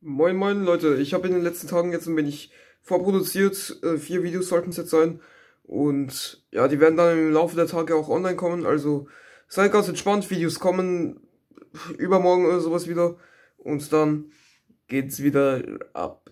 Moin moin Leute, ich habe in den letzten Tagen jetzt ein wenig vorproduziert, äh, vier Videos sollten es jetzt sein und ja, die werden dann im Laufe der Tage auch online kommen, also seid ganz entspannt, Videos kommen übermorgen oder sowas wieder und dann geht's wieder ab.